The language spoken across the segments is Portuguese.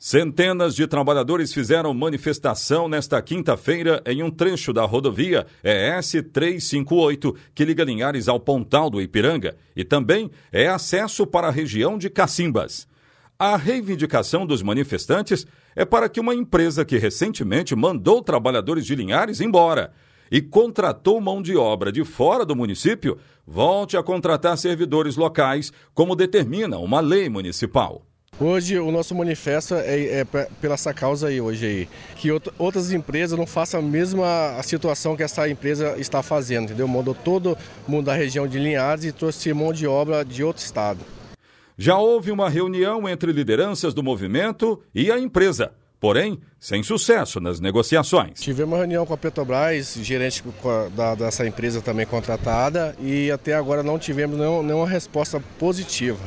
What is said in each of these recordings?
Centenas de trabalhadores fizeram manifestação nesta quinta-feira em um trecho da rodovia ES 358, que liga Linhares ao Pontal do Ipiranga, e também é acesso para a região de Cacimbas. A reivindicação dos manifestantes é para que uma empresa que recentemente mandou trabalhadores de Linhares embora e contratou mão de obra de fora do município volte a contratar servidores locais, como determina uma lei municipal. Hoje o nosso manifesto é, é pela essa causa aí hoje aí, que outras empresas não façam a mesma situação que essa empresa está fazendo, entendeu? Mandou todo mundo da região de Linhares e trouxe mão de obra de outro estado. Já houve uma reunião entre lideranças do movimento e a empresa, porém sem sucesso nas negociações. Tivemos uma reunião com a Petrobras, gerente da, dessa empresa também contratada, e até agora não tivemos nenhuma resposta positiva.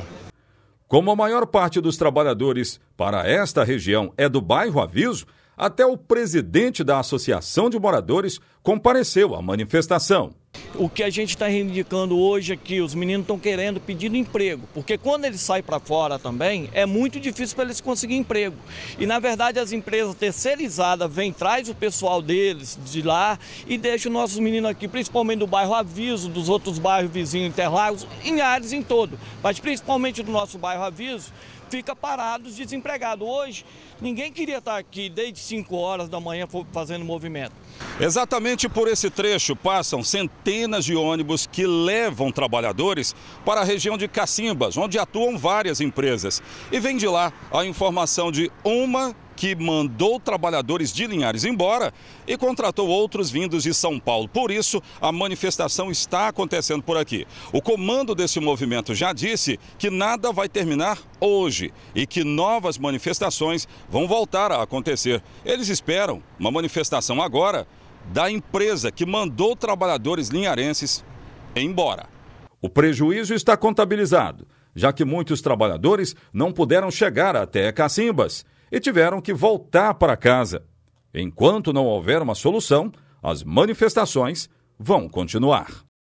Como a maior parte dos trabalhadores para esta região é do bairro Aviso, até o presidente da Associação de Moradores compareceu à manifestação. O que a gente está reivindicando hoje é que os meninos estão querendo, pedindo emprego, porque quando eles saem para fora também, é muito difícil para eles conseguirem emprego. E na verdade as empresas terceirizadas vêm, traz o pessoal deles de lá e deixa os nossos meninos aqui, principalmente do bairro Aviso, dos outros bairros vizinhos Interlagos, em áreas em todo, mas principalmente do nosso bairro Aviso, fica parados, desempregado. Hoje, ninguém queria estar aqui desde 5 horas da manhã fazendo movimento. Exatamente por esse trecho passam centenas de ônibus que levam trabalhadores para a região de Cacimbas, onde atuam várias empresas. E vem de lá a informação de uma que mandou trabalhadores de Linhares embora e contratou outros vindos de São Paulo. Por isso, a manifestação está acontecendo por aqui. O comando desse movimento já disse que nada vai terminar hoje e que novas manifestações vão voltar a acontecer. Eles esperam uma manifestação agora da empresa que mandou trabalhadores linharenses embora. O prejuízo está contabilizado, já que muitos trabalhadores não puderam chegar até Cacimbas e tiveram que voltar para casa. Enquanto não houver uma solução, as manifestações vão continuar.